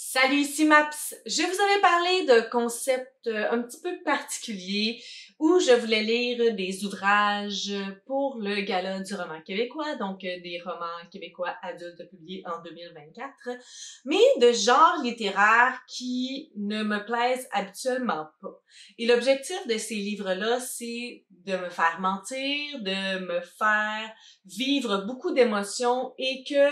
Salut, ici Maps! Je vous avais parlé de concept euh, un petit peu particulier où je voulais lire des ouvrages pour le gala du roman québécois, donc euh, des romans québécois adultes publiés en 2024, mais de genre littéraire qui ne me plaisent habituellement pas. Et l'objectif de ces livres-là, c'est de me faire mentir, de me faire vivre beaucoup d'émotions et que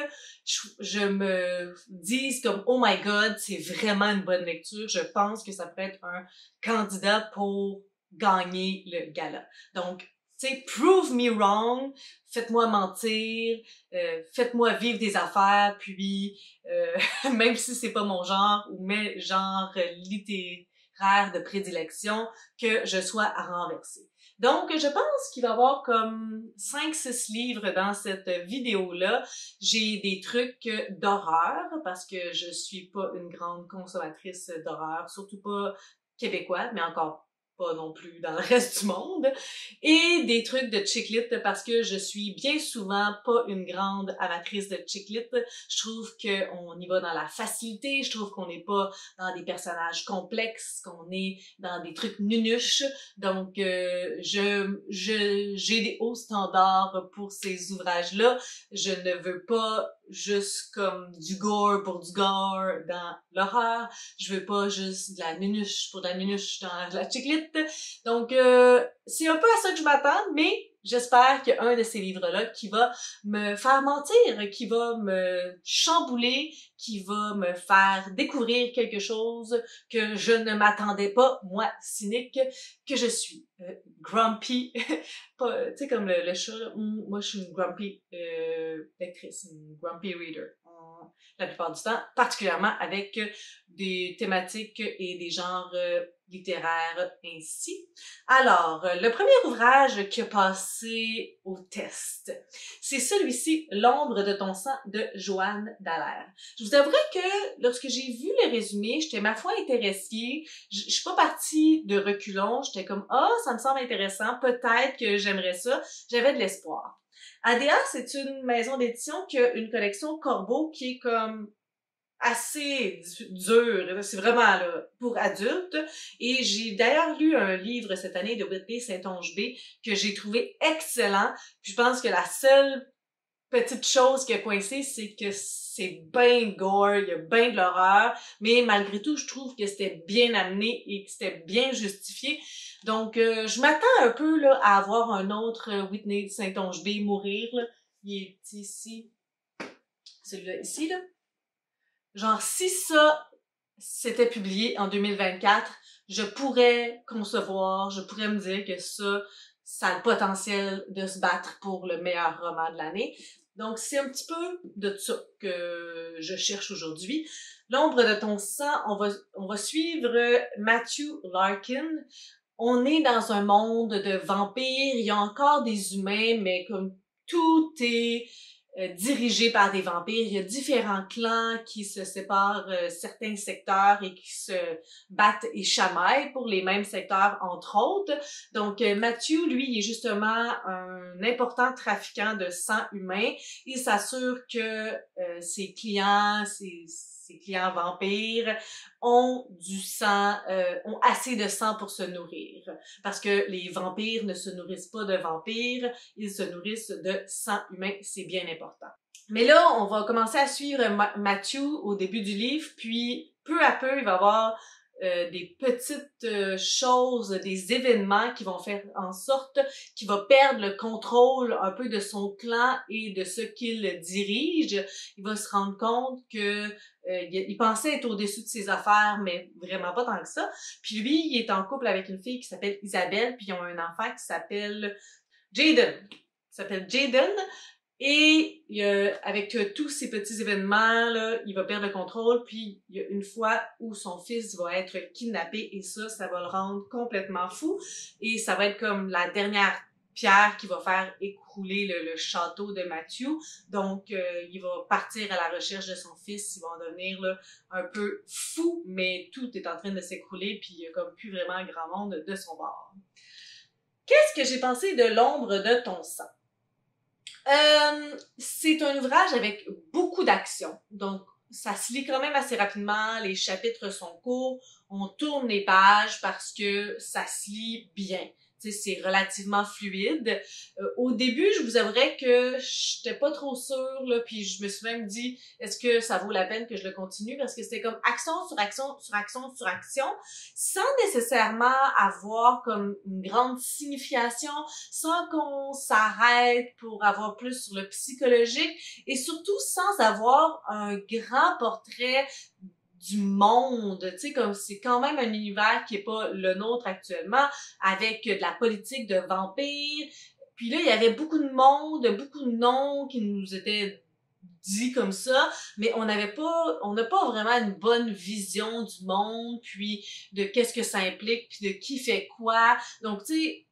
je me dise comme « Oh my God, c'est vraiment une bonne lecture, je pense que ça peut être un candidat pour gagner le gala. Donc, tu sais, prove me wrong, faites-moi mentir, euh, faites-moi vivre des affaires, puis euh, même si c'est pas mon genre ou mes genres littéraires de prédilection, que je sois à renverser. Donc, je pense qu'il va y avoir comme 5-6 livres dans cette vidéo-là. J'ai des trucs d'horreur parce que je suis pas une grande consommatrice d'horreur, surtout pas québécois, mais encore pas non plus dans le reste du monde, et des trucs de chiclit parce que je suis bien souvent pas une grande amatrice de chick-lit. Je trouve qu'on y va dans la facilité, je trouve qu'on n'est pas dans des personnages complexes, qu'on est dans des trucs nunuches. Donc, euh, je j'ai des hauts standards pour ces ouvrages-là. Je ne veux pas juste comme du gore pour du gore dans l'horreur. Je veux pas juste de la minuche pour de la minuche dans la chiclite. Donc, euh, c'est un peu à ça que je m'attends, mais J'espère qu'il y a un de ces livres-là qui va me faire mentir, qui va me chambouler, qui va me faire découvrir quelque chose que je ne m'attendais pas, moi, cynique, que je suis. Euh, grumpy, tu sais, comme le, chat, hum, moi je suis une grumpy lectrice, euh, une grumpy reader la plupart du temps, particulièrement avec des thématiques et des genres euh, littéraire ainsi. Alors, euh, le premier ouvrage qui a passé au test, c'est celui-ci, L'ombre de ton sang de Joanne Dallaire. Je vous avoue que lorsque j'ai vu le résumé, j'étais ma foi intéressée. Je, suis pas partie de reculons. J'étais comme, ah, ça me semble intéressant. Peut-être que j'aimerais ça. J'avais de l'espoir. ADA, c'est une maison d'édition qui a une collection Corbeau qui est comme assez dur, c'est vraiment là, pour adultes. Et j'ai d'ailleurs lu un livre cette année de Whitney Saint-Onge B que j'ai trouvé excellent. Puis je pense que la seule petite chose qui a coincé, c'est que c'est bien gore, il y a bien de l'horreur, mais malgré tout, je trouve que c'était bien amené et que c'était bien justifié. Donc, euh, je m'attends un peu là, à avoir un autre Whitney Saint-Onge B mourir. Là. Il est ici. Celui-là ici, là. Genre, si ça s'était publié en 2024, je pourrais concevoir, je pourrais me dire que ça, ça a le potentiel de se battre pour le meilleur roman de l'année. Donc, c'est un petit peu de ça que je cherche aujourd'hui. L'ombre de ton sang, on va, on va suivre Matthew Larkin. On est dans un monde de vampires, il y a encore des humains, mais comme tout est euh, dirigé par des vampires. Il y a différents clans qui se séparent euh, certains secteurs et qui se battent et chamaillent pour les mêmes secteurs, entre autres. Donc, euh, Mathieu, lui, est justement un important trafiquant de sang humain. Il s'assure que ses clients, ses ces clients vampires ont du sang, euh, ont assez de sang pour se nourrir. Parce que les vampires ne se nourrissent pas de vampires, ils se nourrissent de sang humain, c'est bien important. Mais là, on va commencer à suivre Matthew au début du livre, puis peu à peu, il va avoir euh, des petites euh, choses, des événements qui vont faire en sorte qu'il va perdre le contrôle un peu de son clan et de ce qu'il dirige. Il va se rendre compte que euh, il pensait être au-dessus de ses affaires, mais vraiment pas tant que ça. Puis lui, il est en couple avec une fille qui s'appelle Isabelle, puis ils ont un enfant qui s'appelle Jaden. s'appelle Jaden. Et avec euh, tous ces petits événements, il va perdre le contrôle, puis il y a une fois où son fils va être kidnappé, et ça, ça va le rendre complètement fou, et ça va être comme la dernière pierre qui va faire écrouler le, château de Mathieu. Donc, euh, il va partir à la recherche de son fils, il va en devenir un peu fou, mais tout est en train de s'écrouler, puis il n'y a comme plus vraiment grand monde de son bord. Qu'est-ce que j'ai pensé de l'ombre de ton sang? Euh, c'est un ouvrage avec beaucoup d'action, donc ça se lit quand même assez rapidement, les chapitres sont courts, on tourne les pages parce que ça se lit bien c'est relativement fluide. Euh, au début, je vous avouerais que j'étais pas trop sûre, là, puis je me suis même dit, est-ce que ça vaut la peine que je le continue? Parce que c'était comme action sur action sur action sur action, sans nécessairement avoir comme une grande signification, sans qu'on s'arrête pour avoir plus sur le psychologique, et surtout sans avoir un grand portrait du monde. Tu sais, comme c'est quand même un univers qui est pas le nôtre actuellement, avec de la politique de vampires. Puis là, il y avait beaucoup de monde, beaucoup de noms qui nous étaient dit comme ça, mais on n'avait pas, on n'a pas vraiment une bonne vision du monde, puis de qu'est-ce que ça implique, puis de qui fait quoi. Donc, tu sais,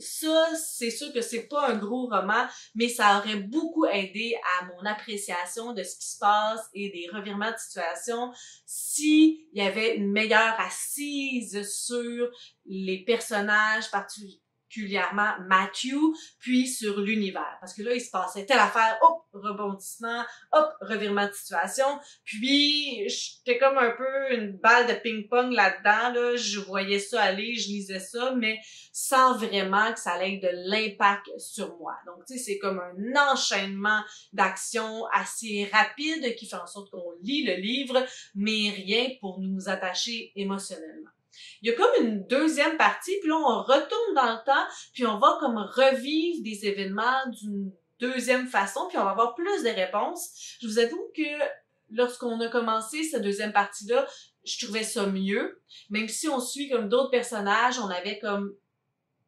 ça, c'est sûr que c'est pas un gros roman, mais ça aurait beaucoup aidé à mon appréciation de ce qui se passe et des revirements de situation s'il y avait une meilleure assise sur les personnages, particuliers particulièrement Matthew, puis sur l'univers. Parce que là, il se passait telle affaire, hop, rebondissement, hop, revirement de situation. Puis, j'étais comme un peu une balle de ping-pong là-dedans. Là. Je voyais ça aller, je lisais ça, mais sans vraiment que ça ait de l'impact sur moi. Donc, tu sais, c'est comme un enchaînement d'actions assez rapide qui fait en sorte qu'on lit le livre, mais rien pour nous attacher émotionnellement. Il y a comme une deuxième partie, puis là, on retourne dans le temps, puis on va comme revivre des événements d'une deuxième façon, puis on va avoir plus de réponses. Je vous avoue que lorsqu'on a commencé cette deuxième partie-là, je trouvais ça mieux. Même si on suit comme d'autres personnages, on avait comme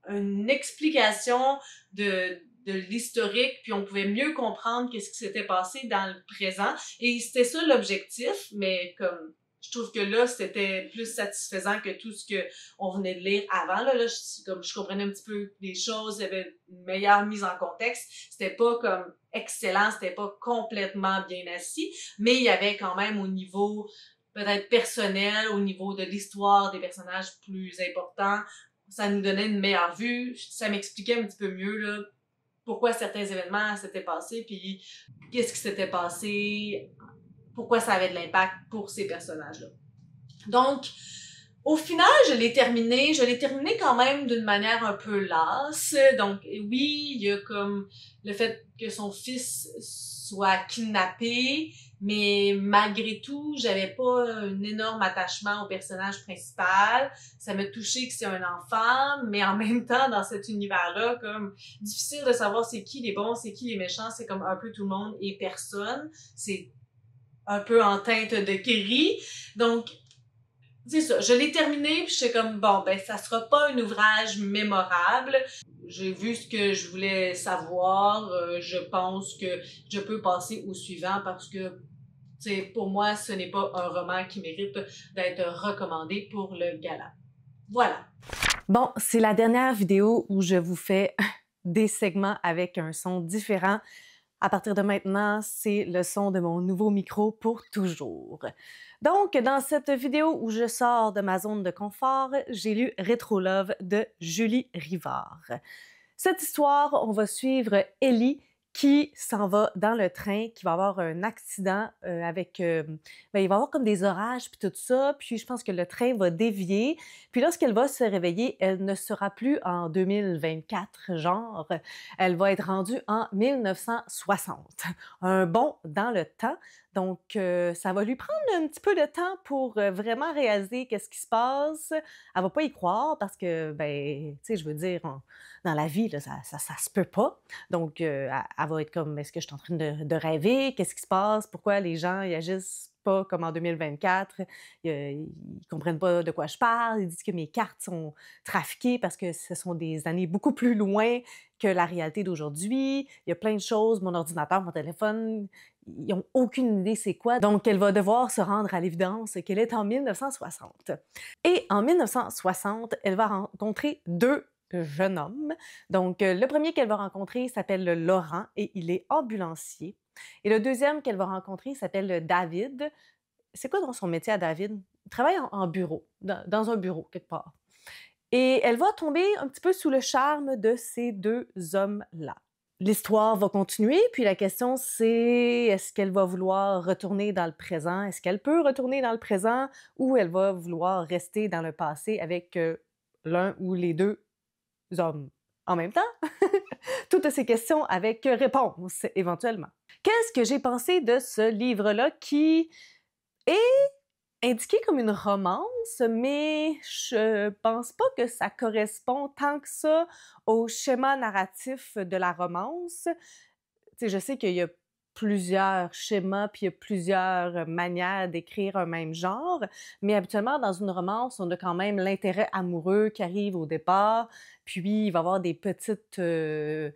une explication de, de l'historique, puis on pouvait mieux comprendre qu'est-ce qui s'était passé dans le présent. Et c'était ça l'objectif, mais comme je trouve que là, c'était plus satisfaisant que tout ce qu'on venait de lire avant. Là, là je, comme je comprenais un petit peu les choses, il y avait une meilleure mise en contexte. C'était pas comme excellent, c'était pas complètement bien assis, mais il y avait quand même au niveau peut-être personnel, au niveau de l'histoire des personnages plus importants, ça nous donnait une meilleure vue, ça m'expliquait un petit peu mieux là, pourquoi certains événements s'étaient passés, puis qu'est-ce qui s'était passé pourquoi ça avait de l'impact pour ces personnages-là. Donc, au final, je l'ai terminé. Je l'ai terminé quand même d'une manière un peu lasse. Donc, oui, il y a comme le fait que son fils soit kidnappé, mais malgré tout, j'avais pas un énorme attachement au personnage principal. Ça m'a touché que c'est un enfant, mais en même temps, dans cet univers-là, comme difficile de savoir c'est qui les bons, c'est qui les méchants, c'est comme un peu tout le monde et personne. C'est un peu en teinte de gris. Donc, c'est ça. Je l'ai terminé, je suis comme, bon, ben, ça sera pas un ouvrage mémorable. J'ai vu ce que je voulais savoir. Euh, je pense que je peux passer au suivant parce que, c'est pour moi, ce n'est pas un roman qui mérite d'être recommandé pour le gala. Voilà. Bon, c'est la dernière vidéo où je vous fais des segments avec un son différent. À partir de maintenant, c'est le son de mon nouveau micro pour toujours. Donc, dans cette vidéo où je sors de ma zone de confort, j'ai lu Retro Love de Julie Rivard. Cette histoire, on va suivre Ellie qui s'en va dans le train, qui va avoir un accident euh, avec... Euh, ben, il va avoir comme des orages, puis tout ça. Puis je pense que le train va dévier. Puis lorsqu'elle va se réveiller, elle ne sera plus en 2024, genre. Elle va être rendue en 1960. Un bond dans le temps. Donc, euh, ça va lui prendre un petit peu de temps pour euh, vraiment réaliser qu'est-ce qui se passe. Elle va pas y croire parce que, ben, tu sais, je veux dire, dans la vie, ça, ça, se peut pas. Donc, euh, elle va être comme, est-ce que je suis en train de, rêver? Qu'est-ce qui se passe? Pourquoi les gens y agissent pas comme en 2024. Ils, ne comprennent pas de quoi je parle. Ils disent que mes cartes sont trafiquées parce que ce sont des années beaucoup plus loin que la réalité d'aujourd'hui. Il y a plein de choses. Mon ordinateur, mon téléphone, ils n'ont aucune idée c'est quoi, donc elle va devoir se rendre à l'évidence qu'elle est en 1960. Et en 1960, elle va rencontrer deux jeunes hommes. Donc euh, le premier qu'elle va rencontrer s'appelle Laurent et il est ambulancier. Et le deuxième qu'elle va rencontrer s'appelle David. C'est quoi dans son métier à David? Il travaille en bureau, dans un bureau quelque part. Et elle va tomber un petit peu sous le charme de ces deux hommes-là l'histoire va continuer, puis la question c'est est-ce qu'elle va vouloir retourner dans le présent? Est-ce qu'elle peut retourner dans le présent ou elle va vouloir rester dans le passé avec euh, l'un ou les deux hommes en même temps? Toutes ces questions avec réponse éventuellement. Qu'est-ce que j'ai pensé de ce livre-là qui est indiqué comme une romance, mais je pense pas que ça correspond tant que ça au schéma narratif de la romance. je sais qu'il y a plusieurs schémas, puis il y a plusieurs manières d'écrire un même genre, mais habituellement, dans une romance, on a quand même l'intérêt amoureux qui arrive au départ, puis il va y avoir des petites... Euh,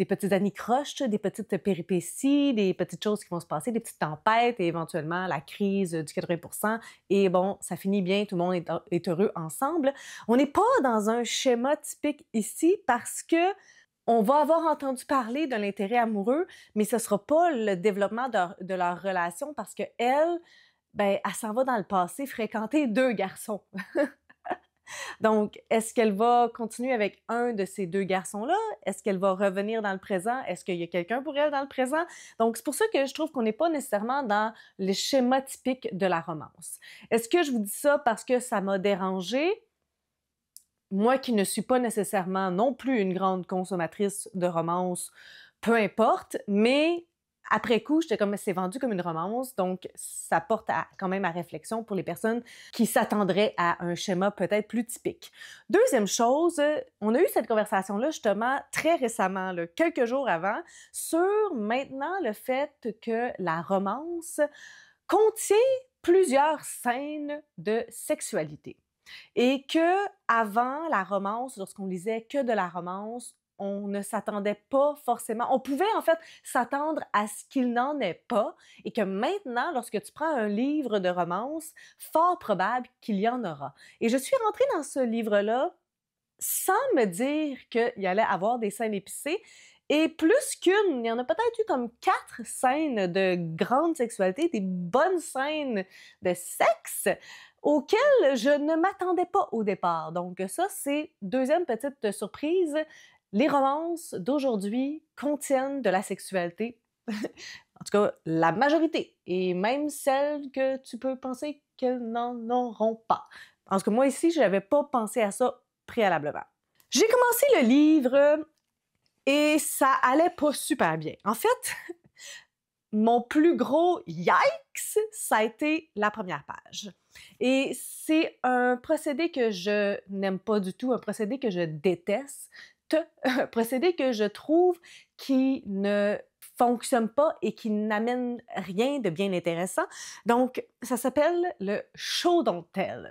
des petites croches, des petites péripéties, des petites choses qui vont se passer, des petites tempêtes et éventuellement la crise du 80 Et bon, ça finit bien, tout le monde est heureux ensemble. On n'est pas dans un schéma typique ici parce que on va avoir entendu parler de l'intérêt amoureux, mais ce ne sera pas le développement de, leur relation parce qu'elle, elle, ben, elle s'en va dans le passé fréquenter deux garçons. Donc, est-ce qu'elle va continuer avec un de ces deux garçons-là? Est-ce qu'elle va revenir dans le présent? Est-ce qu'il y a quelqu'un pour elle dans le présent? Donc, c'est pour ça que je trouve qu'on n'est pas nécessairement dans le schéma typique de la romance. Est-ce que je vous dis ça parce que ça m'a dérangé? Moi qui ne suis pas nécessairement non plus une grande consommatrice de romance, peu importe, mais après coup, c'est vendu comme une romance, donc ça porte quand même à réflexion pour les personnes qui s'attendraient à un schéma peut-être plus typique. Deuxième chose, on a eu cette conversation-là justement très récemment, quelques jours avant, sur maintenant le fait que la romance contient plusieurs scènes de sexualité et que avant la romance, lorsqu'on lisait que de la romance, on ne s'attendait pas forcément. On pouvait en fait s'attendre à ce qu'il n'en est pas et que maintenant, lorsque tu prends un livre de romance, fort probable qu'il y en aura. Et je suis rentrée dans ce livre-là sans me dire qu'il allait avoir des scènes épicées. Et plus qu'une, il y en a peut-être eu comme quatre scènes de grande sexualité, des bonnes scènes de sexe auxquelles je ne m'attendais pas au départ. Donc ça, c'est deuxième petite surprise, les romances d'aujourd'hui contiennent de la sexualité. en tout cas, la majorité, et même celles que tu peux penser qu'elles n'en auront pas. Parce que moi ici, je n'avais pas pensé à ça préalablement. J'ai commencé le livre et ça allait pas super bien. En fait, mon plus gros yikes, ça a été la première page. Et c'est un procédé que je n'aime pas du tout, un procédé que je déteste. Euh, procédé que je trouve qui ne fonctionne pas et qui n'amène rien de bien intéressant. Donc, ça s'appelle le show don't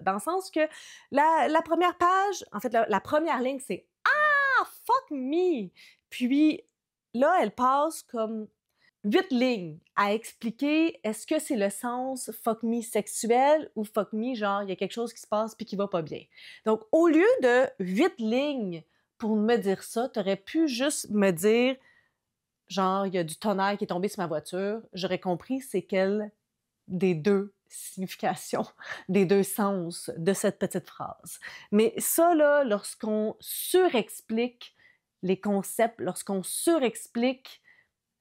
dans le sens que la, première page, en fait, la, première ligne, c'est Ah, fuck me! Puis là, elle passe comme huit lignes à expliquer est-ce que c'est le sens fuck me sexuel ou fuck me genre il y a quelque chose qui se passe puis qui va pas bien. Donc au lieu de huit lignes pour me dire ça. Tu aurais pu juste me dire, genre, il y a du tonnerre qui est tombé sur ma voiture. J'aurais compris c'est quelle des deux significations, des deux sens de cette petite phrase. Mais ça, lorsqu'on surexplique les concepts, lorsqu'on surexplique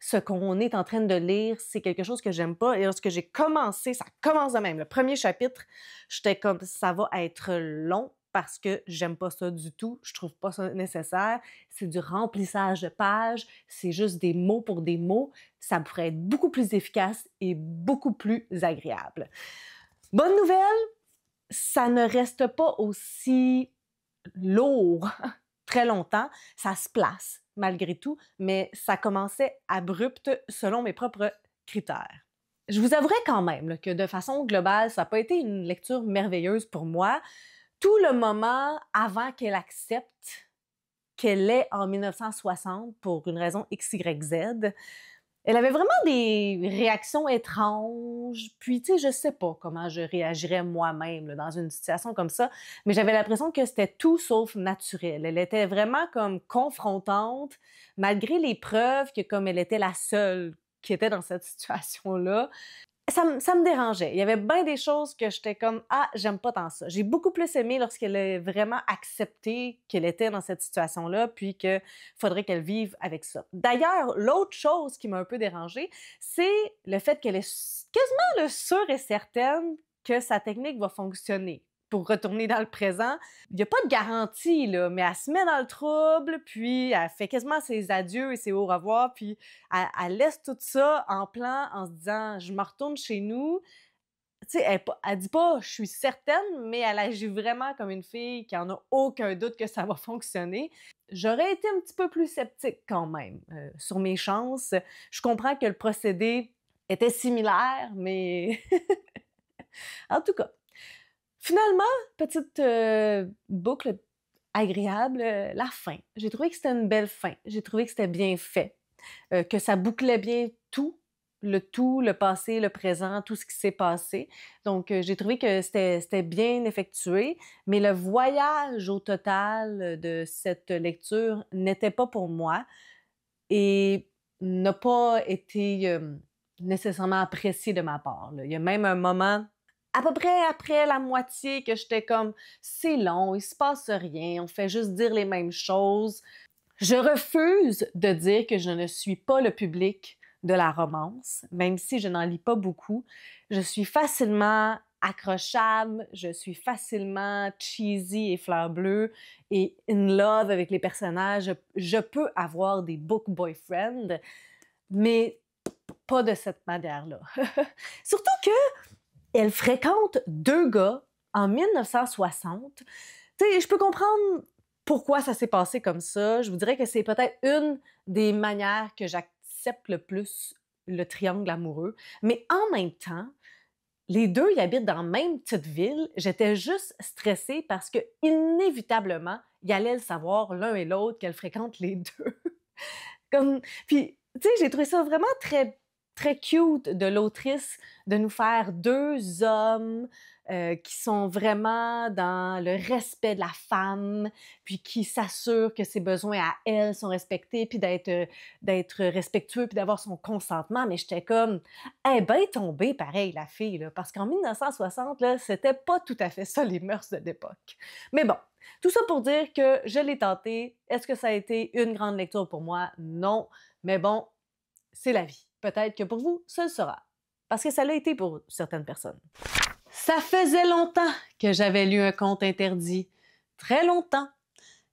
ce qu'on est en train de lire, c'est quelque chose que j'aime pas. Et lorsque j'ai commencé, ça commence de même. Le premier chapitre, j'étais comme ça va être long, parce que j'aime pas ça du tout, je trouve pas ça nécessaire, c'est du remplissage de pages, c'est juste des mots pour des mots, ça pourrait être beaucoup plus efficace et beaucoup plus agréable. Bonne nouvelle, ça ne reste pas aussi lourd très longtemps, ça se place malgré tout, mais ça commençait abrupt selon mes propres critères. Je vous avouerai quand même que de façon globale, ça n'a pas été une lecture merveilleuse pour moi tout le moment avant qu'elle accepte qu'elle est en 1960 pour une raison XYZ, elle avait vraiment des réactions étranges. Puis, tu sais, je sais pas comment je réagirais moi-même dans une situation comme ça, mais j'avais l'impression que c'était tout sauf naturel. Elle était vraiment comme confrontante, malgré les preuves que comme elle était la seule qui était dans cette situation-là, ça, me dérangeait. Il y avait bien des choses que j'étais comme Ah, j'aime pas tant ça. J'ai beaucoup plus aimé lorsqu'elle a vraiment accepté qu'elle était dans cette situation-là, puis qu'il faudrait qu'elle vive avec ça. D'ailleurs, l'autre chose qui m'a un peu dérangée, c'est le fait qu'elle est quasiment sûre et certaine que sa technique va fonctionner, pour retourner dans le présent. Il n'y a pas de garantie, là, mais elle se met dans le trouble, puis elle fait quasiment ses adieux et ses au revoir, puis elle, laisse tout ça en plan en se disant Je me retourne chez nous. Tu sais, elle, elle dit pas je suis certaine, mais elle agit vraiment comme une fille qui en a aucun doute que ça va fonctionner. J'aurais été un petit peu plus sceptique quand même euh, sur mes chances. Je comprends que le procédé était similaire, mais en tout cas, Finalement, petite euh, boucle agréable, euh, la fin. J'ai trouvé que c'était une belle fin. J'ai trouvé que c'était bien fait, euh, que ça bouclait bien tout, le tout, le passé, le présent, tout ce qui s'est passé. Donc, j'ai trouvé que c'était bien effectué, mais le voyage au total de cette lecture n'était pas pour moi et n'a pas été nécessairement apprécié de ma part. Il y a même un moment à peu près après la moitié que j'étais comme c'est long, il se passe rien, on fait juste dire les mêmes choses. Je refuse de dire que je ne suis pas le public de la romance, même si je n'en lis pas beaucoup. Je suis facilement accrochable, je suis facilement cheesy et fleur bleue et in love avec les personnages. Je peux avoir des book boyfriends, mais pas de cette manière-là. Surtout que elle fréquente deux gars en 1960. Tu sais, je peux comprendre pourquoi ça s'est passé comme ça. Je vous dirais que c'est peut-être une des manières que j'accepte le plus le triangle amoureux. Mais en même temps, les deux, y habitent dans la même petite ville. J'étais juste stressée parce que, inévitablement, allait allait le savoir l'un et l'autre qu'elle fréquente les deux. comme... Puis, tu sais, j'ai trouvé ça vraiment très très cute de l'autrice de nous faire deux hommes euh, qui sont vraiment dans le respect de la femme, puis qui s'assurent que ses besoins à elle sont respectés, puis d'être, euh, respectueux, puis d'avoir son consentement. Mais j'étais comme, eh hey, ben tombée pareil, la fille, là, parce qu'en 1960, là, c'était pas tout à fait ça les mœurs de l'époque. Mais bon, tout ça pour dire que je l'ai tenté. Est-ce que ça a été une grande lecture pour moi? Non. Mais bon, c'est la vie. Peut-être que pour vous, ce sera. Parce que ça l'a été pour certaines personnes. Ça faisait longtemps que j'avais lu un conte interdit. Très longtemps.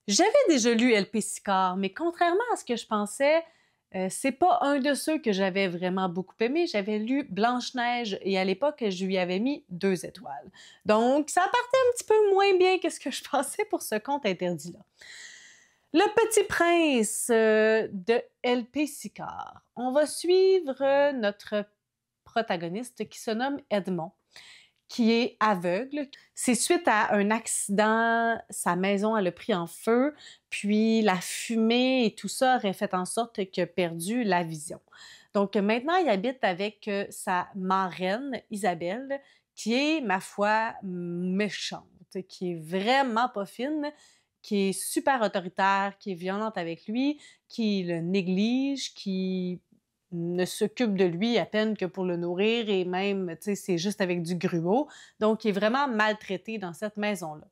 J'avais déjà lu LP Sicard, mais contrairement à ce que je pensais, euh, c'est pas un de ceux que j'avais vraiment beaucoup aimé. J'avais lu Blanche-Neige et à l'époque, je lui avais mis deux étoiles. Donc, ça partait un petit peu moins bien que ce que je pensais pour ce conte interdit-là. Le Petit Prince euh, de LP Sicard. On va suivre euh, notre protagoniste qui se nomme Edmond, qui est aveugle. C'est suite à un accident, sa maison a le pris en feu, puis la fumée et tout ça aurait fait en sorte qu'il a perdu la vision. Donc maintenant, il habite avec euh, sa marraine Isabelle, qui est, ma foi, méchante, qui est vraiment pas fine, qui est super autoritaire, qui est violente avec lui, qui le néglige, qui ne s'occupe de lui à peine que pour le nourrir et même, tu sais, c'est juste avec du gruau. Donc, il est vraiment maltraité dans cette maison-là.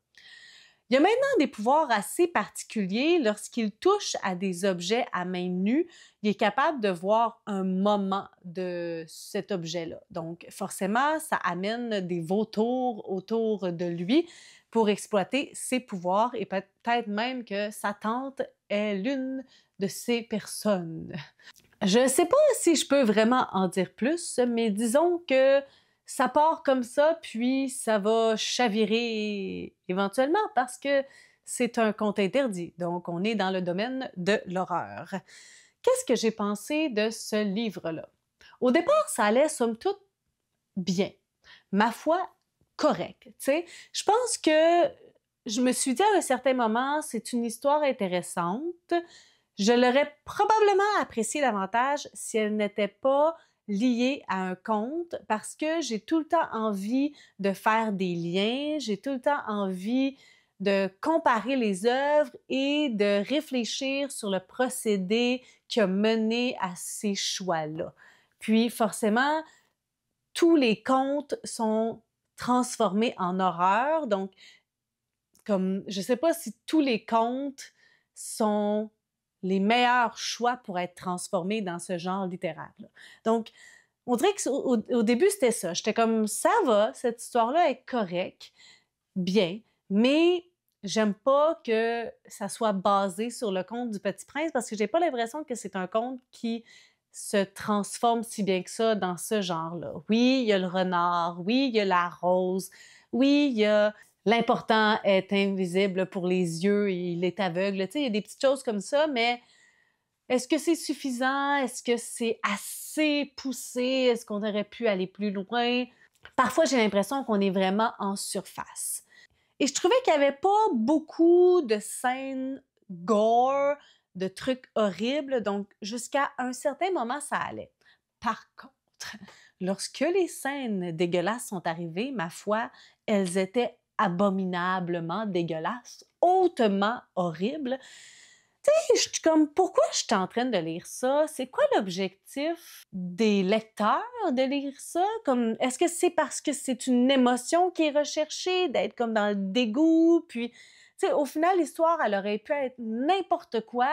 Il a maintenant des pouvoirs assez particuliers lorsqu'il touche à des objets à main nue. Il est capable de voir un moment de cet objet-là. Donc, forcément, ça amène des vautours autour de lui pour exploiter ses pouvoirs et peut-être même que sa tante est l'une de ces personnes. Je ne sais pas si je peux vraiment en dire plus, mais disons que ça part comme ça, puis ça va chavirer éventuellement parce que c'est un conte interdit. Donc, on est dans le domaine de l'horreur. Qu'est-ce que j'ai pensé de ce livre-là? Au départ, ça allait, somme toute, bien. Ma foi, correct. Je pense que je me suis dit à un certain moment, c'est une histoire intéressante. Je l'aurais probablement appréciée davantage si elle n'était pas lié à un conte, parce que j'ai tout le temps envie de faire des liens, j'ai tout le temps envie de comparer les œuvres et de réfléchir sur le procédé qui a mené à ces choix-là. Puis forcément, tous les contes sont transformés en horreur. Donc, comme je ne sais pas si tous les contes sont les meilleurs choix pour être transformé dans ce genre littéraire. Donc, on dirait qu'au au début, c'était ça. J'étais comme, ça va, cette histoire-là est correcte, bien, mais j'aime pas que ça soit basé sur le conte du Petit Prince parce que j'ai pas l'impression que c'est un conte qui se transforme si bien que ça dans ce genre-là. Oui, il y a le renard, oui, il y a la rose, oui, il y a l'important est invisible pour les yeux, il est aveugle. Tu sais, il y a des petites choses comme ça, mais est-ce que c'est suffisant? Est-ce que c'est assez poussé? Est-ce qu'on aurait pu aller plus loin? Parfois, j'ai l'impression qu'on est vraiment en surface. Et je trouvais qu'il n'y avait pas beaucoup de scènes gore, de trucs horribles, donc jusqu'à un certain moment, ça allait. Par contre, lorsque les scènes dégueulasses sont arrivées, ma foi, elles étaient abominablement dégueulasse, hautement horrible. Tu sais, je suis comme, pourquoi je suis en train de lire ça? C'est quoi l'objectif des lecteurs de lire ça? Comme, est-ce que c'est parce que c'est une émotion qui est recherchée, d'être comme dans le dégoût? Puis, tu sais, au final, l'histoire, elle aurait pu être n'importe quoi.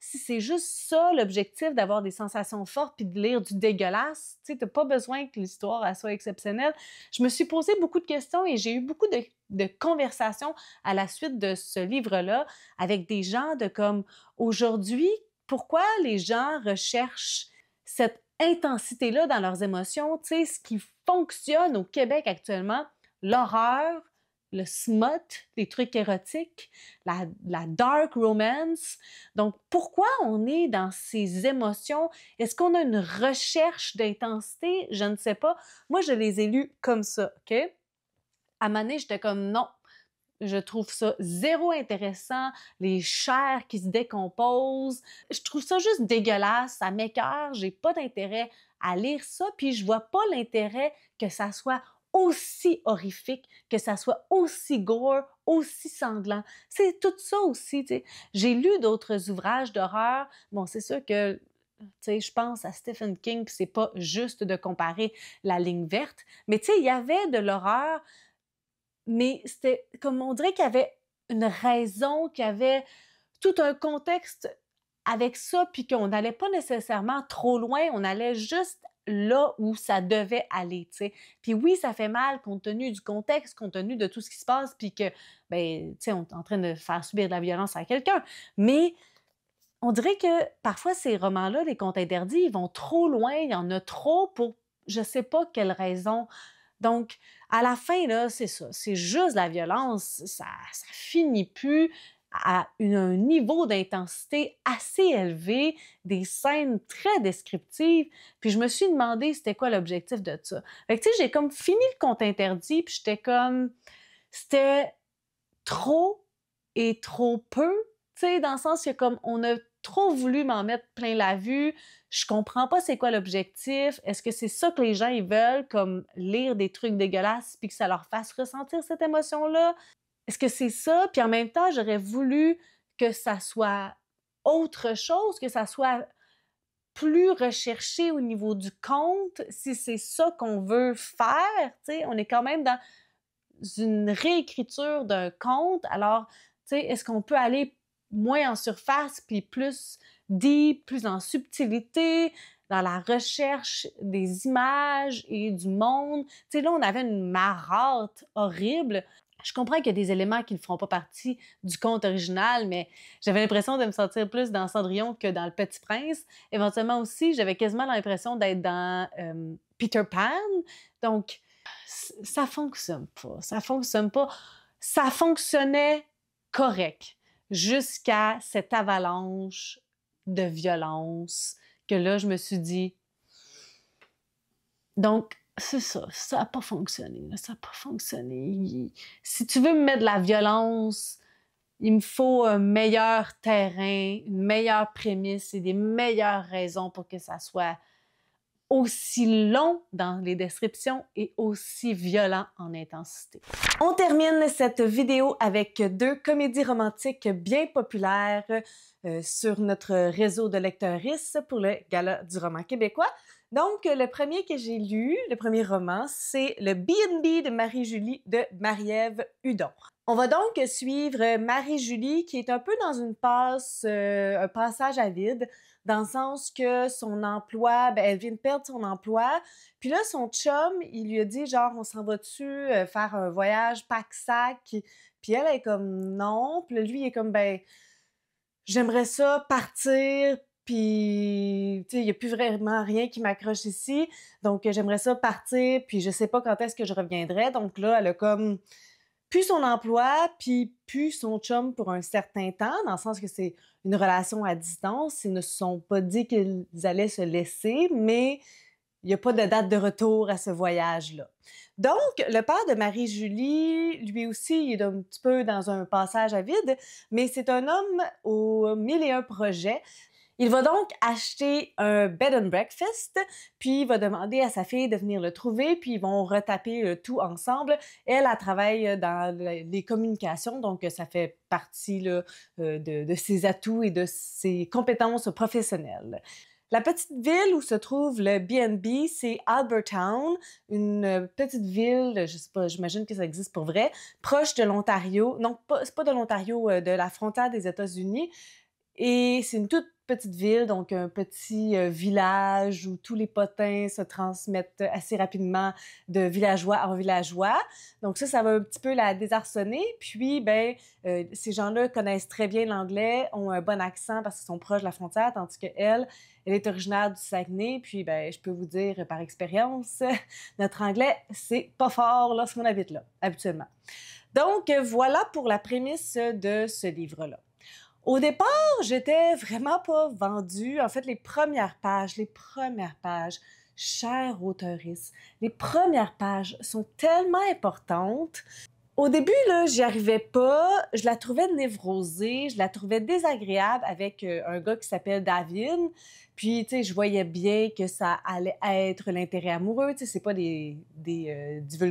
Si c'est juste ça l'objectif d'avoir des sensations fortes puis de lire du dégueulasse, tu sais, t'as pas besoin que l'histoire soit exceptionnelle. Je me suis posé beaucoup de questions et j'ai eu beaucoup de de conversation à la suite de ce livre-là avec des gens de comme aujourd'hui, pourquoi les gens recherchent cette intensité-là dans leurs émotions, tu sais, ce qui fonctionne au Québec actuellement, l'horreur, le smut, les trucs érotiques, la, dark romance. Donc, pourquoi on est dans ces émotions? Est-ce qu'on a une recherche d'intensité? Je ne sais pas. Moi, je les ai lus comme ça, OK? à maner, j'étais comme non. Je trouve ça zéro intéressant, les chairs qui se décomposent. Je trouve ça juste dégueulasse, ça m'écœure, j'ai pas d'intérêt à lire ça, puis je vois pas l'intérêt que ça soit aussi horrifique, que ça soit aussi gore, aussi sanglant. C'est tout ça aussi. J'ai lu d'autres ouvrages d'horreur. Bon, c'est sûr que je pense à Stephen King, puis c'est pas juste de comparer la ligne verte, mais tu sais, il y avait de l'horreur, mais c'était comme on dirait qu'il y avait une raison, qu'il y avait tout un contexte avec ça, puis qu'on n'allait pas nécessairement trop loin, on allait juste là où ça devait aller, tu Puis oui, ça fait mal compte tenu du contexte, compte tenu de tout ce qui se passe, puis que, ben, tu sais, on est en train de faire subir de la violence à quelqu'un, mais on dirait que parfois ces romans-là, les contes interdits, ils vont trop loin, il y en a trop pour je sais pas quelle raison. Donc, à la fin, là, c'est ça. C'est juste la violence. Ça, ça finit plus à un niveau d'intensité assez élevé, des scènes très descriptives. Puis je me suis demandé c'était quoi l'objectif de ça. Fait que tu sais, j'ai comme fini le compte interdit, puis j'étais comme. C'était trop et trop peu, tu sais, dans le sens que comme on a trop voulu m'en mettre plein la vue. Je comprends pas c'est quoi l'objectif. Est-ce que c'est ça que les gens ils veulent, comme lire des trucs dégueulasses puis que ça leur fasse ressentir cette émotion-là? Est-ce que c'est ça? Puis en même temps, j'aurais voulu que ça soit autre chose, que ça soit plus recherché au niveau du conte, si c'est ça qu'on veut faire. on est quand même dans une réécriture d'un conte. Alors, est-ce qu'on peut aller moins en surface, puis plus deep, plus en subtilité, dans la recherche des images et du monde. Tu sais, là, on avait une marotte horrible. Je comprends qu'il y a des éléments qui ne feront pas partie du conte original, mais j'avais l'impression de me sentir plus dans Cendrillon que dans Le Petit Prince. Éventuellement aussi, j'avais quasiment l'impression d'être dans euh, Peter Pan. Donc, ça fonctionne pas. Ça fonctionne pas. Ça fonctionnait correct jusqu'à cette avalanche de violence que là, je me suis dit. Donc, c'est ça, ça n'a pas fonctionné, ça n'a pas fonctionné. Si tu veux me mettre de la violence, il me faut un meilleur terrain, une meilleure prémisse et des meilleures raisons pour que ça soit aussi long dans les descriptions et aussi violent en intensité. On termine cette vidéo avec deux comédies romantiques bien populaires euh, sur notre réseau de lecteuristes pour le Gala du roman québécois. Donc, le premier que j'ai lu, le premier roman, c'est Le B&B de Marie-Julie de Marie-Ève Hudon. On va donc suivre Marie-Julie qui est un peu dans une passe, euh, un passage à vide dans le sens que son emploi, ben, elle vient de perdre son emploi. Puis là, son chum, il lui a dit, genre, on s'en va tu euh, faire un voyage pack-sac? Puis elle, est comme, non. Puis lui, il est comme, ben, j'aimerais ça partir, puis tu sais, il n'y a plus vraiment rien qui m'accroche ici. Donc, j'aimerais ça partir, puis je sais pas quand est-ce que je reviendrai. Donc là, elle a comme plus son emploi, puis puis son chum pour un certain temps, dans le sens que c'est une relation à distance. Ils ne se sont pas dit qu'ils allaient se laisser, mais il n'y a pas de date de retour à ce voyage-là. Donc, le père de Marie-Julie, lui aussi, il est un petit peu dans un passage à vide, mais c'est un homme aux mille et un projets. Il va donc acheter un bed and breakfast, puis il va demander à sa fille de venir le trouver, puis ils vont retaper euh, tout ensemble. Elle, elle travaille euh, dans les communications, donc euh, ça fait partie de, ses atouts et de ses compétences professionnelles. La petite ville où se trouve le BNB, c'est Albertown, une petite ville, je sais pas, j'imagine que ça existe pour vrai, proche de l'Ontario, non, pas, c'est pas de l'Ontario, de la frontière des États-Unis. Et c'est une toute petite ville, donc un petit euh, village où tous les potins se transmettent assez rapidement de villageois en villageois. Donc ça, ça va un petit peu la désarçonner. Puis, ben, euh, ces gens-là connaissent très bien l'anglais, ont un bon accent parce qu'ils sont proches de la frontière, tandis que elle, elle est originaire du Saguenay. Puis, ben, je peux vous dire par expérience, notre anglais, c'est pas fort lorsqu'on habite là, habituellement. Donc, voilà pour la prémisse de ce livre-là. Au départ, j'étais vraiment pas vendue. En fait, les premières pages, les premières pages, chère auteuriste, les premières pages sont tellement importantes. Au début, là, j'y arrivais pas. Je la trouvais névrosée, je la trouvais désagréable avec euh, un gars qui s'appelle David. Puis, tu sais, je voyais bien que ça allait être l'intérêt amoureux. Tu sais, c'est pas des, des euh,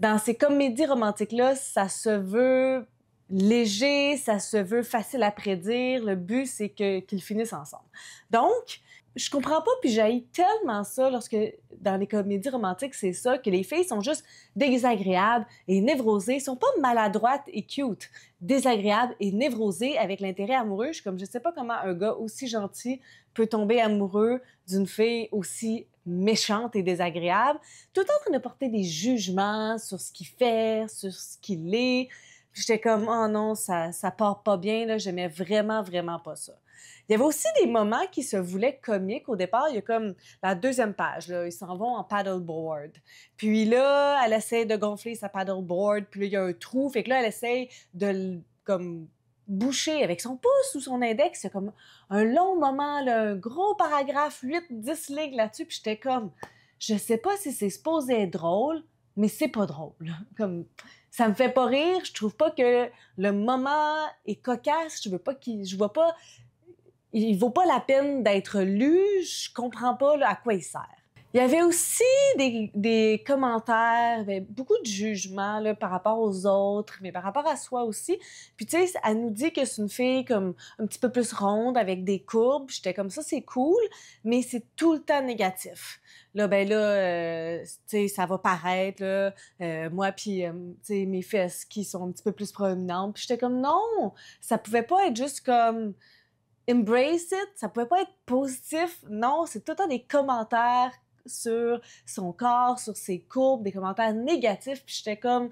Dans ces comédies romantiques-là, ça se veut léger, ça se veut facile à prédire. Le but, c'est qu'ils finissent ensemble. Donc, je comprends pas, puis j'haïs tellement ça lorsque dans les comédies romantiques, c'est ça, que les filles sont juste désagréables et névrosées, sont pas maladroites et cute, désagréables et névrosées avec l'intérêt amoureux. Je, comme je sais pas comment un gars aussi gentil peut tomber amoureux d'une fille aussi méchante et désagréable, tout en train de porter des jugements sur ce qu'il fait, sur ce qu'il est. J'étais comme, oh non, ça, ça part pas bien, là. J'aimais vraiment, vraiment pas ça. Il y avait aussi des moments qui se voulaient comiques au départ. Il y a comme la deuxième page, là, ils s'en vont en paddleboard. Puis là, elle essaie de gonfler sa paddleboard, puis là, il y a un trou. Fait que là, elle essaie de comme boucher avec son pouce ou son index. C'est comme un long moment, un gros paragraphe, 8-10 lignes là-dessus. Puis j'étais comme, je sais pas si c'est supposé être drôle, mais c'est pas drôle. Comme ça me fait pas rire, je trouve pas que le moment est cocasse, je veux pas qu'il je vois pas il vaut pas la peine d'être lu, je comprends pas à quoi il sert. Il y avait aussi des, commentaires, ben, beaucoup de jugements par rapport aux autres, mais par rapport à soi aussi. Puis, tu sais, elle nous dit que c'est une fille comme un petit peu plus ronde, avec des courbes. J'étais comme ça, c'est cool, mais c'est tout le temps négatif. Là, ben là, euh, tu sais, ça va paraître, là, euh, moi, puis, euh, tu sais, mes fesses qui sont un petit peu plus proéminentes. Puis j'étais comme, non, ça pouvait pas être juste comme embrace it, ça pouvait pas être positif. Non, c'est tout le temps des commentaires sur son corps, sur ses courbes, des commentaires négatifs. Puis j'étais comme,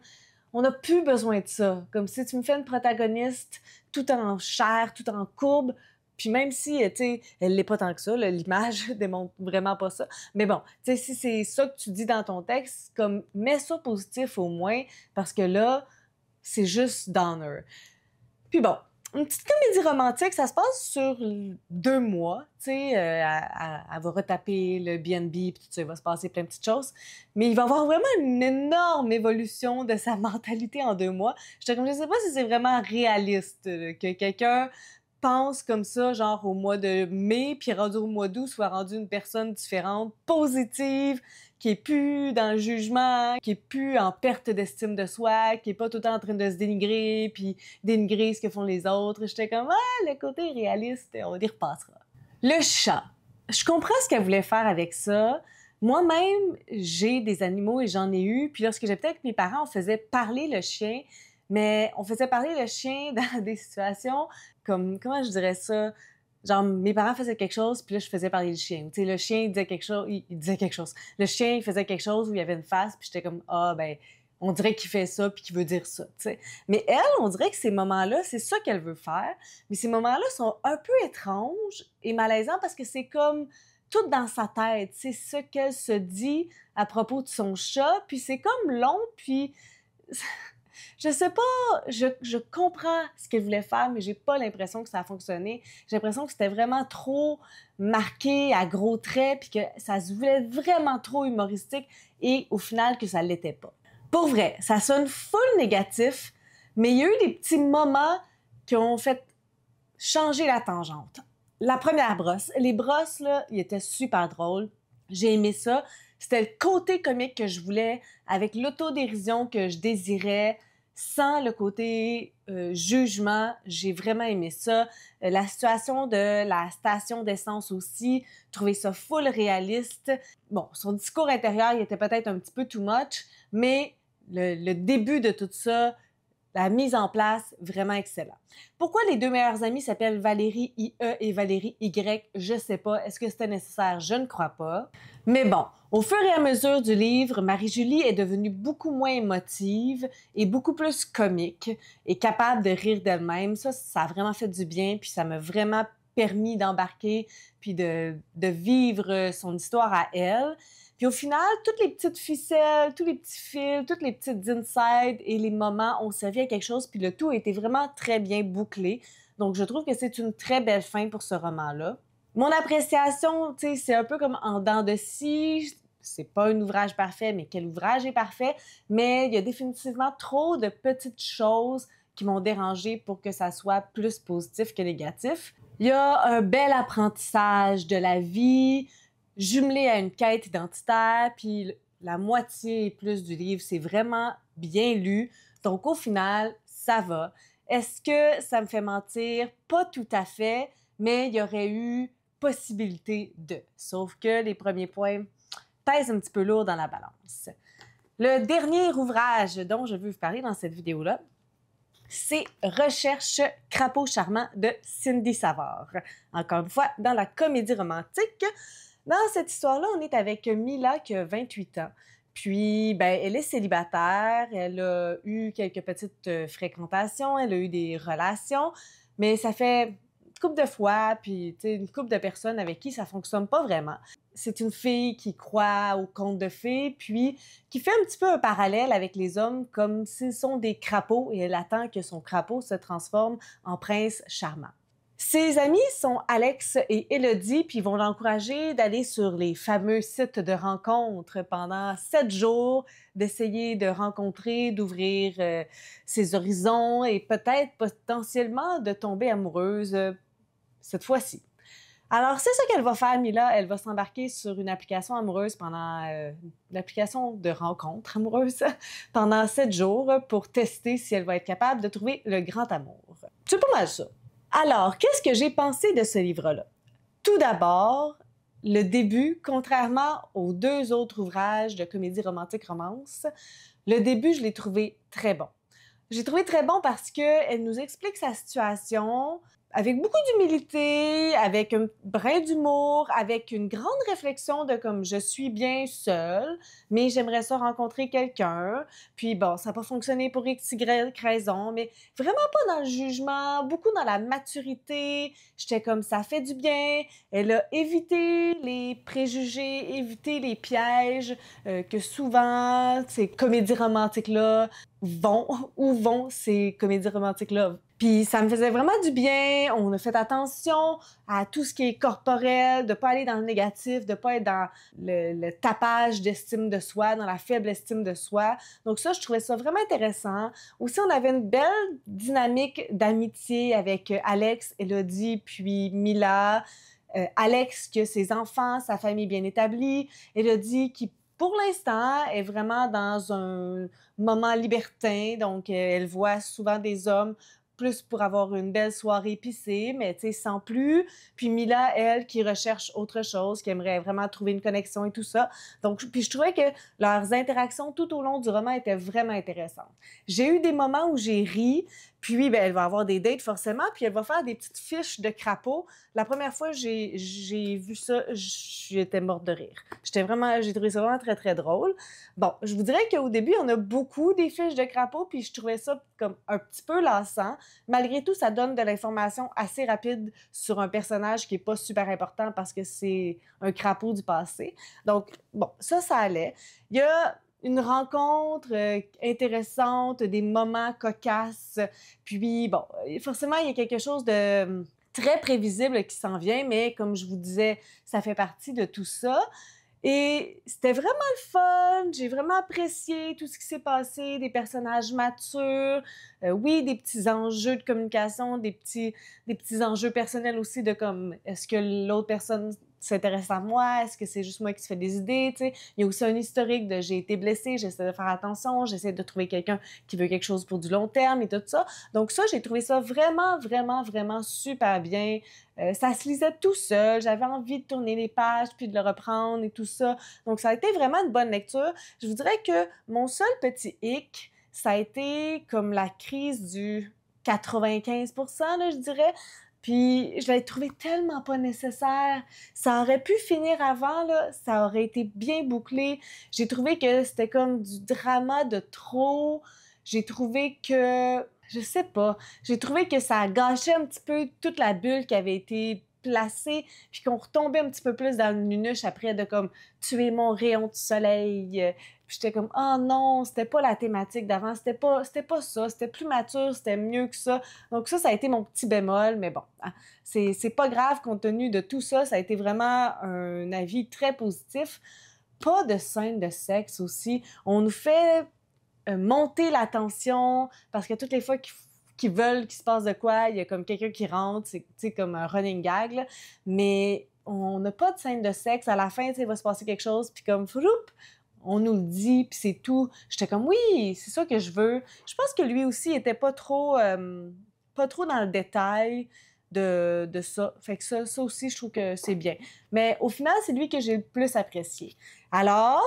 on n'a plus besoin de ça. Comme si tu me fais une protagoniste tout en chair, tout en courbe, puis même si, euh, tu sais, elle est pas tant que ça, l'image démontre vraiment pas ça. Mais bon, tu sais, si c'est ça que tu dis dans ton texte, comme mets ça positif au moins, parce que là, c'est juste downer. Puis bon, une petite comédie romantique, ça se passe sur deux mois. Tu sais, euh, elle, va retaper le BNB, puis tout ça, il va se passer plein de petites choses. Mais il va avoir vraiment une énorme évolution de sa mentalité en deux mois. Je ne sais pas si c'est vraiment réaliste que quelqu'un pense comme ça, genre au mois de mai, puis rendu au mois d'août, soit rendu une personne différente, positive, qui est plus dans le jugement, qui est plus en perte d'estime de soi, qui est pas tout le temps en train de se dénigrer, puis dénigrer ce que font les autres. J'étais comme, ah, le côté réaliste, on y repassera. Le chat. Je comprends ce qu'elle voulait faire avec ça. Moi-même, j'ai des animaux et j'en ai eu. Puis lorsque j'habitais avec mes parents, on faisait parler le chien, mais on faisait parler le chien dans des situations comme, comment je dirais ça, genre mes parents faisaient quelque chose puis là je faisais parler le chien tu sais le chien il disait quelque chose il, disait quelque chose le chien il faisait quelque chose où il y avait une face puis j'étais comme ah ben on dirait qu'il fait ça puis qu'il veut dire ça tu sais mais elle on dirait que ces moments là c'est ça qu'elle veut faire mais ces moments là sont un peu étranges et malaisants parce que c'est comme tout dans sa tête c'est ce qu'elle se dit à propos de son chat puis c'est comme long puis je sais pas, je, comprends ce qu'elle voulait faire, mais j'ai pas l'impression que ça a fonctionné. J'ai l'impression que c'était vraiment trop marqué à gros traits, puis que ça se voulait vraiment trop humoristique, et au final que ça l'était pas. Pour vrai, ça sonne full négatif, mais il y a eu des petits moments qui ont fait changer la tangente. La première brosse, les brosses, là, ils étaient super drôles. J'ai aimé ça. C'était le côté comique que je voulais, avec l'autodérision que je désirais, sans le côté euh, jugement. J'ai vraiment aimé ça. Euh, la situation de la station d'essence aussi, trouver ça full réaliste. Bon, son discours intérieur, il était peut-être un petit peu too much, mais le début de tout ça, la mise en place, vraiment excellente. Pourquoi les deux meilleures amies s'appellent Valérie IE et Valérie Y? Je sais pas. Est-ce que c'était nécessaire? Je ne crois pas. Mais bon, au fur et à mesure du livre, Marie-Julie est devenue beaucoup moins émotive et beaucoup plus comique et capable de rire d'elle-même. Ça, ça a vraiment fait du bien, puis ça m'a vraiment permis d'embarquer, puis de vivre son histoire à elle. Puis au final, toutes les petites ficelles, tous les petits fils, toutes les petites insides et les moments ont servi à quelque chose, puis le tout a été vraiment très bien bouclé. Donc je trouve que c'est une très belle fin pour ce roman-là. Mon appréciation, c'est un peu comme en dents de scie. C'est pas un ouvrage parfait, mais quel ouvrage est parfait? Mais il y a définitivement trop de petites choses qui m'ont dérangé pour que ça soit plus positif que négatif. Il y a un bel apprentissage de la vie, jumelé à une quête identitaire, puis la moitié et plus du livre, c'est vraiment bien lu. Donc au final, ça va. Est-ce que ça me fait mentir? Pas tout à fait, mais il y aurait eu possibilité de. Sauf que les premiers points pèsent un petit peu lourd dans la balance. Le dernier ouvrage dont je veux vous parler dans cette vidéo-là, c'est Recherche crapaud charmant de Cindy Savard. Encore une fois, dans la comédie romantique. Dans cette histoire-là, on est avec Mila qui a 28 ans. Puis, ben, elle est célibataire, elle a eu quelques petites euh, fréquentations, elle a eu des relations, mais ça fait une couple de fois, puis une couple de personnes avec qui ça fonctionne pas vraiment. C'est une fille qui croit aux contes de fées, puis qui fait un petit peu un parallèle avec les hommes comme s'ils sont des crapauds et elle attend que son crapaud se transforme en prince charmant. Ses amis sont Alex et Elodie, puis ils vont l'encourager d'aller sur les fameux sites de rencontres pendant sept jours, d'essayer de rencontrer, d'ouvrir euh, ses horizons et peut-être potentiellement de tomber amoureuse euh, cette fois-ci. Alors, c'est ce qu'elle va faire, Mila. Elle va s'embarquer sur une application amoureuse pendant... l'application euh, de rencontre amoureuse pendant sept jours pour tester si elle va être capable de trouver le grand amour. C'est pas mal ça. Alors, qu'est-ce que j'ai pensé de ce livre-là? Tout d'abord, le début, contrairement aux deux autres ouvrages de comédie romantique romance, le début, je l'ai trouvé très bon. J'ai trouvé très bon parce qu'elle nous explique sa situation, avec beaucoup d'humilité, avec un brin d'humour, avec une grande réflexion de comme je suis bien seule, mais j'aimerais ça rencontrer quelqu'un. Puis bon, ça n'a pas fonctionné pour X, Y raison, mais vraiment pas dans le jugement, beaucoup dans la maturité. J'étais comme ça fait du bien. Elle a évité les préjugés, évité les pièges euh, que souvent ces comédies romantiques-là vont, ou vont ces comédies romantiques-là puis ça me faisait vraiment du bien. On a fait attention à tout ce qui est corporel, de pas aller dans le négatif, de pas être dans le, tapage d'estime de soi, dans la faible estime de soi. Donc ça, je trouvais ça vraiment intéressant. Aussi, on avait une belle dynamique d'amitié avec euh, Alex, Elodie, puis Mila. Euh, Alex qui a ses enfants, sa famille bien établie. Elodie qui pour l'instant, est vraiment dans un moment libertin, donc euh, elle voit souvent des hommes plus pour avoir une belle soirée épicée, mais tu sais, sans plus. Puis Mila, elle, qui recherche autre chose, qui aimerait vraiment trouver une connexion et tout ça. Donc, puis je trouvais que leurs interactions tout au long du roman étaient vraiment intéressantes. J'ai eu des moments où j'ai ri, puis, ben, elle va avoir des dates forcément, puis elle va faire des petites fiches de crapaud. La première fois, j'ai vu ça, j'étais morte de rire. J'étais vraiment, j'ai trouvé ça vraiment très, très drôle. Bon, je vous dirais qu'au début, on a beaucoup des fiches de crapaud, puis je trouvais ça comme un petit peu lassant. Malgré tout, ça donne de l'information assez rapide sur un personnage qui n'est pas super important parce que c'est un crapaud du passé. Donc, bon, ça, ça allait. Il y a une rencontre euh, intéressante, des moments cocasses. Puis, bon, euh, forcément, il y a quelque chose de hum, très prévisible qui s'en vient, mais comme je vous disais, ça fait partie de tout ça. Et c'était vraiment le fun. J'ai vraiment apprécié tout ce qui s'est passé, des personnages matures, euh, oui, des petits enjeux de communication, des petits, des petits enjeux personnels aussi de comme est-ce que l'autre personne s'intéresse à moi? Est-ce que c'est juste moi qui se fais des idées? sais, Il y a aussi un historique de j'ai été blessée, j'essaie de faire attention, j'essaie de trouver quelqu'un qui veut quelque chose pour du long terme et tout ça. Donc ça, j'ai trouvé ça vraiment, vraiment, vraiment super bien. Euh, ça se lisait tout seul. J'avais envie de tourner les pages puis de le reprendre et tout ça. Donc, ça a été vraiment une bonne lecture. Je vous dirais que mon seul petit hic, ça a été comme la crise du 95 je dirais. Puis je l'ai trouvé tellement pas nécessaire. Ça aurait pu finir avant, là. Ça aurait été bien bouclé. J'ai trouvé que c'était comme du drama de trop. J'ai trouvé que. Je sais pas. J'ai trouvé que ça gâchait un petit peu toute la bulle qui avait été placé, puis qu'on retombait un petit peu plus dans une nunuche après de comme tu es mon rayon de soleil. Euh, puis j'étais comme oh non, c'était pas la thématique d'avant, c'était pas c'était pas ça, c'était plus mature, c'était mieux que ça. Donc ça ça a été mon petit bémol, mais bon, hein. c'est c'est pas grave compte tenu de tout ça, ça a été vraiment un avis très positif. Pas de scène de sexe aussi. On nous fait euh, monter la tension parce que toutes les fois qu'il qui veulent qui se passe de quoi. Il y a comme quelqu'un qui rentre, c'est comme un running gag. Mais on n'a pas de scène de sexe. À la fin, il va se passer quelque chose, puis comme froup, on nous le dit, puis c'est tout. J'étais comme oui, c'est ça que je veux. Je pense que lui aussi était pas trop, euh, pas trop dans le détail. De, de, ça. Fait que ça, ça aussi, je trouve que c'est bien. Mais au final, c'est lui que j'ai le plus apprécié. Alors,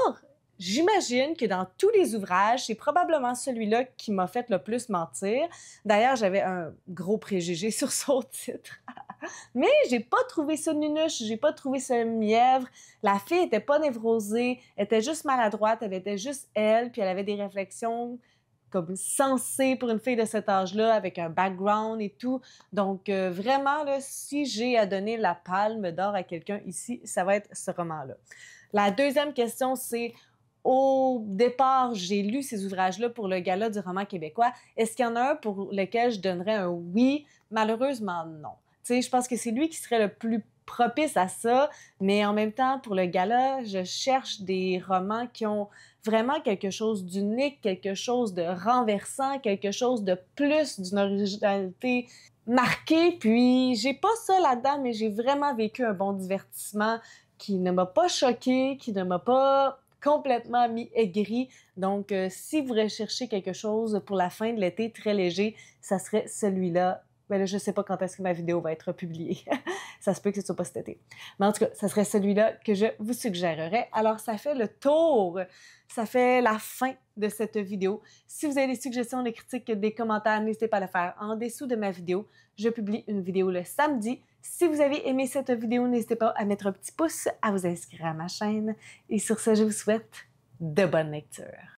J'imagine que dans tous les ouvrages, c'est probablement celui-là qui m'a fait le plus mentir. D'ailleurs, j'avais un gros préjugé sur son titre. Mais j'ai pas trouvé ça nunuche, j'ai pas trouvé ça mièvre. La fille était pas névrosée, elle était juste maladroite, elle était juste elle, puis elle avait des réflexions comme sensées pour une fille de cet âge-là, avec un background et tout. Donc, euh, vraiment, si j'ai à donner la palme d'or à quelqu'un ici, ça va être ce roman-là. La deuxième question, c'est au départ, j'ai lu ces ouvrages-là pour le gala du roman québécois. Est-ce qu'il y en a un pour lequel je donnerais un oui? Malheureusement, non. sais, je pense que c'est lui qui serait le plus propice à ça, mais en même temps, pour le gala, je cherche des romans qui ont vraiment quelque chose d'unique, quelque chose de renversant, quelque chose de plus d'une originalité marquée. Puis, j'ai pas ça là-dedans, mais j'ai vraiment vécu un bon divertissement qui ne m'a pas choqué, qui ne m'a pas complètement mis aigri. Donc, euh, si vous recherchez quelque chose pour la fin de l'été très léger, ça serait celui-là. Mais ben là, je ne sais pas quand est-ce que ma vidéo va être publiée. ça se peut que ce soit pas cet été. Mais en tout cas, ça serait celui-là que je vous suggérerais. Alors, ça fait le tour. Ça fait la fin de cette vidéo. Si vous avez des suggestions, des critiques, des commentaires, n'hésitez pas à le faire en dessous de ma vidéo. Je publie une vidéo le samedi si vous avez aimé cette vidéo, n'hésitez pas à mettre un petit pouce, à vous inscrire à ma chaîne. Et sur ce, je vous souhaite de bonnes lectures.